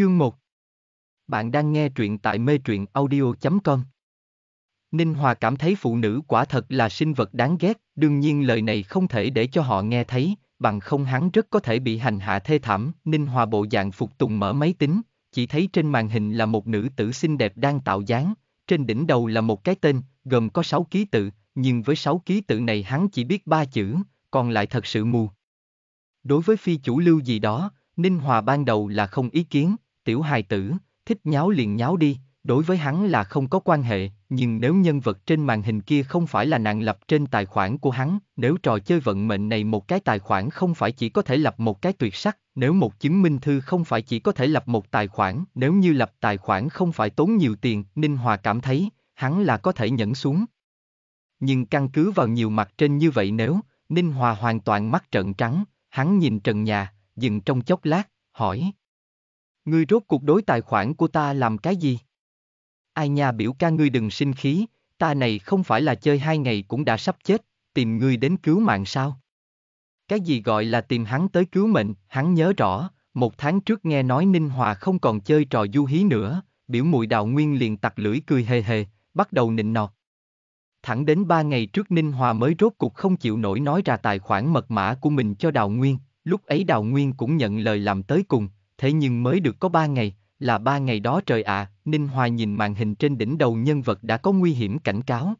Chương 1 Bạn đang nghe truyện tại mê truyện audio.com Ninh Hòa cảm thấy phụ nữ quả thật là sinh vật đáng ghét, đương nhiên lời này không thể để cho họ nghe thấy, bằng không hắn rất có thể bị hành hạ thê thảm. Ninh Hòa bộ dạng phục tùng mở máy tính, chỉ thấy trên màn hình là một nữ tử xinh đẹp đang tạo dáng, trên đỉnh đầu là một cái tên, gồm có 6 ký tự, nhưng với 6 ký tự này hắn chỉ biết 3 chữ, còn lại thật sự mù. Đối với phi chủ lưu gì đó, Ninh Hòa ban đầu là không ý kiến, tiểu hài tử, thích nháo liền nháo đi, đối với hắn là không có quan hệ, nhưng nếu nhân vật trên màn hình kia không phải là nàng lập trên tài khoản của hắn, nếu trò chơi vận mệnh này một cái tài khoản không phải chỉ có thể lập một cái tuyệt sắc, nếu một chứng minh thư không phải chỉ có thể lập một tài khoản, nếu như lập tài khoản không phải tốn nhiều tiền, Ninh Hòa cảm thấy, hắn là có thể nhẫn xuống. Nhưng căn cứ vào nhiều mặt trên như vậy nếu, Ninh Hòa hoàn toàn mắt trợn trắng, hắn nhìn trần nhà, dừng trong chốc lát, hỏi, Ngươi rốt cuộc đối tài khoản của ta làm cái gì? Ai nha biểu ca ngươi đừng sinh khí, ta này không phải là chơi hai ngày cũng đã sắp chết, tìm ngươi đến cứu mạng sao? Cái gì gọi là tìm hắn tới cứu mệnh, hắn nhớ rõ, một tháng trước nghe nói Ninh Hòa không còn chơi trò du hí nữa, biểu mùi Đào nguyên liền tặc lưỡi cười hề hề, bắt đầu nịnh nọt. Thẳng đến ba ngày trước Ninh Hòa mới rốt cục không chịu nổi nói ra tài khoản mật mã của mình cho Đào Nguyên, lúc ấy Đào Nguyên cũng nhận lời làm tới cùng, thế nhưng mới được có ba ngày, là ba ngày đó trời ạ, à, Ninh Hòa nhìn màn hình trên đỉnh đầu nhân vật đã có nguy hiểm cảnh cáo.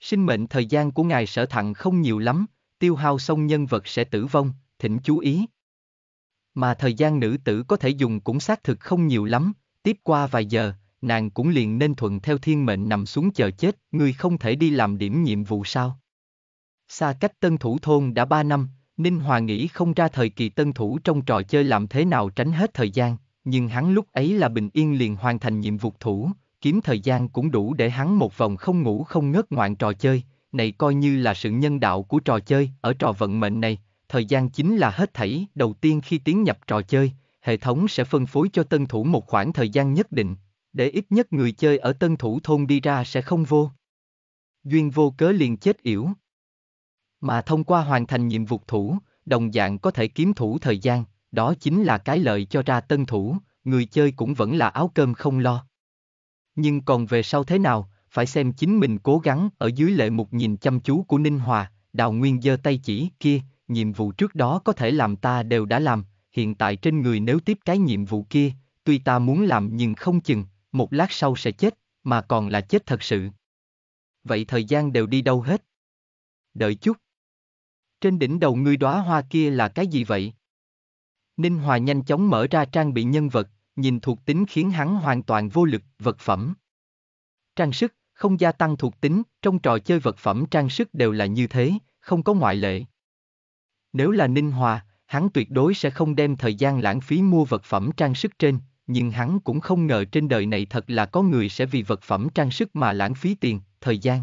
Sinh mệnh thời gian của ngài sở thặng không nhiều lắm, tiêu hao xong nhân vật sẽ tử vong, thỉnh chú ý. Mà thời gian nữ tử có thể dùng cũng xác thực không nhiều lắm, tiếp qua vài giờ, nàng cũng liền nên thuận theo thiên mệnh nằm xuống chờ chết, người không thể đi làm điểm nhiệm vụ sao. Xa cách tân thủ thôn đã ba năm, Ninh Hòa nghĩ không ra thời kỳ tân thủ trong trò chơi làm thế nào tránh hết thời gian, nhưng hắn lúc ấy là bình yên liền hoàn thành nhiệm vụ thủ, kiếm thời gian cũng đủ để hắn một vòng không ngủ không ngớt ngoạn trò chơi, này coi như là sự nhân đạo của trò chơi, ở trò vận mệnh này, thời gian chính là hết thảy, đầu tiên khi tiến nhập trò chơi, hệ thống sẽ phân phối cho tân thủ một khoảng thời gian nhất định, để ít nhất người chơi ở tân thủ thôn đi ra sẽ không vô. Duyên vô cớ liền chết yểu, mà thông qua hoàn thành nhiệm vụ thủ, đồng dạng có thể kiếm thủ thời gian, đó chính là cái lợi cho ra tân thủ, người chơi cũng vẫn là áo cơm không lo. Nhưng còn về sau thế nào, phải xem chính mình cố gắng ở dưới lệ mục nhìn chăm chú của Ninh Hòa, đào nguyên giơ tay chỉ kia, nhiệm vụ trước đó có thể làm ta đều đã làm, hiện tại trên người nếu tiếp cái nhiệm vụ kia, tuy ta muốn làm nhưng không chừng, một lát sau sẽ chết, mà còn là chết thật sự. Vậy thời gian đều đi đâu hết? Đợi chút. Trên đỉnh đầu ngươi đóa hoa kia là cái gì vậy? Ninh Hòa nhanh chóng mở ra trang bị nhân vật, nhìn thuộc tính khiến hắn hoàn toàn vô lực, vật phẩm. Trang sức, không gia tăng thuộc tính, trong trò chơi vật phẩm trang sức đều là như thế, không có ngoại lệ. Nếu là Ninh Hòa, hắn tuyệt đối sẽ không đem thời gian lãng phí mua vật phẩm trang sức trên, nhưng hắn cũng không ngờ trên đời này thật là có người sẽ vì vật phẩm trang sức mà lãng phí tiền, thời gian.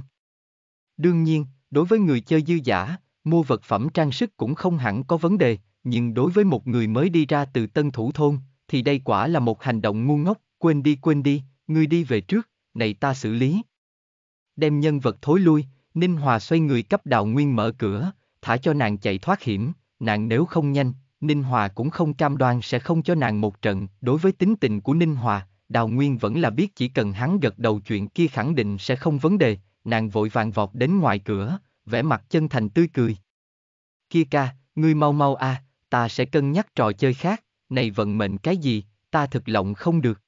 Đương nhiên, đối với người chơi dư giả, mua vật phẩm trang sức cũng không hẳn có vấn đề, nhưng đối với một người mới đi ra từ tân thủ thôn, thì đây quả là một hành động ngu ngốc, quên đi quên đi, ngươi đi về trước, này ta xử lý. Đem nhân vật thối lui, Ninh Hòa xoay người cấp đạo nguyên mở cửa, thả cho nàng chạy thoát hiểm, nàng nếu không nhanh, Ninh Hòa cũng không cam đoan sẽ không cho nàng một trận, đối với tính tình của Ninh Hòa, Đào Nguyên vẫn là biết chỉ cần hắn gật đầu chuyện kia khẳng định sẽ không vấn đề, nàng vội vàng vọt đến ngoài cửa, vẻ mặt chân thành tươi cười. Kia ca, ngươi mau mau a, à, ta sẽ cân nhắc trò chơi khác, này vận mệnh cái gì, ta thực lộng không được.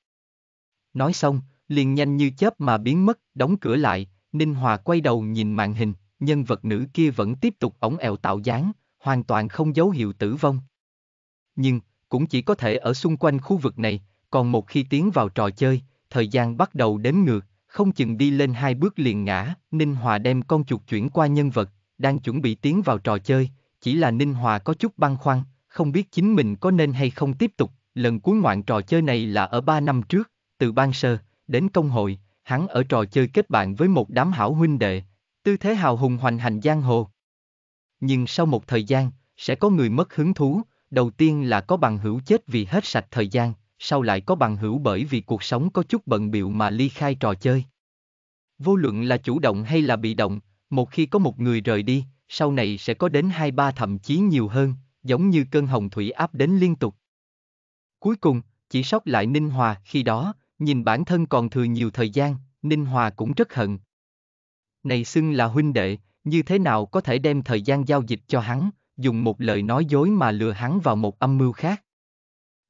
Nói xong, liền nhanh như chớp mà biến mất, đóng cửa lại, Ninh Hòa quay đầu nhìn màn hình, nhân vật nữ kia vẫn tiếp tục ống ẹo tạo dáng, hoàn toàn không dấu hiệu tử vong. Nhưng, cũng chỉ có thể ở xung quanh khu vực này, còn một khi tiến vào trò chơi, thời gian bắt đầu đếm ngược, không chừng đi lên hai bước liền ngã, Ninh Hòa đem con chuột chuyển qua nhân vật, đang chuẩn bị tiến vào trò chơi, chỉ là Ninh Hòa có chút băn khoăn, không biết chính mình có nên hay không tiếp tục, lần cuối ngoạn trò chơi này là ở ba năm trước, từ ban sơ, đến công hội, hắn ở trò chơi kết bạn với một đám hảo huynh đệ, tư thế hào hùng hoành hành giang hồ. Nhưng sau một thời gian, sẽ có người mất hứng thú, đầu tiên là có bằng hữu chết vì hết sạch thời gian, sau lại có bằng hữu bởi vì cuộc sống có chút bận biệu mà ly khai trò chơi. Vô luận là chủ động hay là bị động, một khi có một người rời đi, sau này sẽ có đến hai ba thậm chí nhiều hơn, giống như cơn hồng thủy áp đến liên tục. Cuối cùng, chỉ sót lại Ninh Hòa khi đó, nhìn bản thân còn thừa nhiều thời gian, Ninh Hòa cũng rất hận. Này xưng là huynh đệ, như thế nào có thể đem thời gian giao dịch cho hắn, dùng một lời nói dối mà lừa hắn vào một âm mưu khác.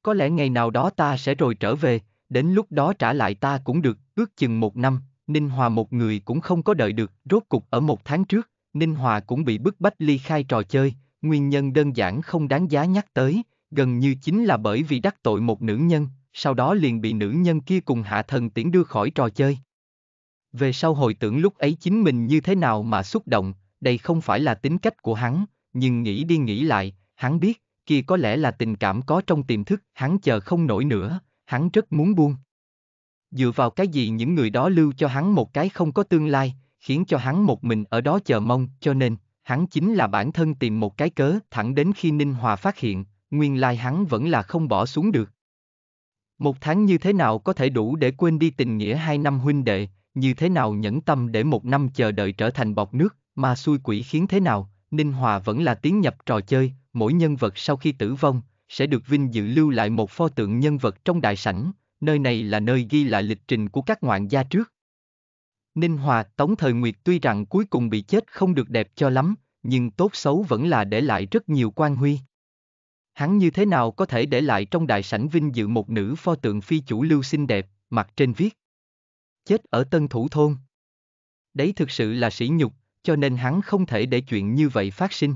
Có lẽ ngày nào đó ta sẽ rồi trở về, đến lúc đó trả lại ta cũng được, ước chừng một năm, Ninh Hòa một người cũng không có đợi được, rốt cục ở một tháng trước, Ninh Hòa cũng bị bức bách ly khai trò chơi, nguyên nhân đơn giản không đáng giá nhắc tới, gần như chính là bởi vì đắc tội một nữ nhân, sau đó liền bị nữ nhân kia cùng hạ thần tiễn đưa khỏi trò chơi. Về sau hồi tưởng lúc ấy chính mình như thế nào mà xúc động, đây không phải là tính cách của hắn, nhưng nghĩ đi nghĩ lại, hắn biết, kia có lẽ là tình cảm có trong tiềm thức, hắn chờ không nổi nữa, hắn rất muốn buông. Dựa vào cái gì những người đó lưu cho hắn một cái không có tương lai, khiến cho hắn một mình ở đó chờ mong, cho nên, hắn chính là bản thân tìm một cái cớ thẳng đến khi Ninh Hòa phát hiện, nguyên lai hắn vẫn là không bỏ xuống được. Một tháng như thế nào có thể đủ để quên đi tình nghĩa hai năm huynh đệ, như thế nào nhẫn tâm để một năm chờ đợi trở thành bọc nước, mà xui quỷ khiến thế nào, Ninh Hòa vẫn là tiến nhập trò chơi, mỗi nhân vật sau khi tử vong, sẽ được vinh dự lưu lại một pho tượng nhân vật trong đại sảnh, nơi này là nơi ghi lại lịch trình của các ngoạn gia trước. Ninh Hòa, Tống Thời Nguyệt tuy rằng cuối cùng bị chết không được đẹp cho lắm, nhưng tốt xấu vẫn là để lại rất nhiều quan huy. Hắn như thế nào có thể để lại trong đại sảnh vinh dự một nữ pho tượng phi chủ lưu xinh đẹp, mặt trên viết. Chết ở Tân Thủ Thôn. Đấy thực sự là sỉ nhục, cho nên hắn không thể để chuyện như vậy phát sinh.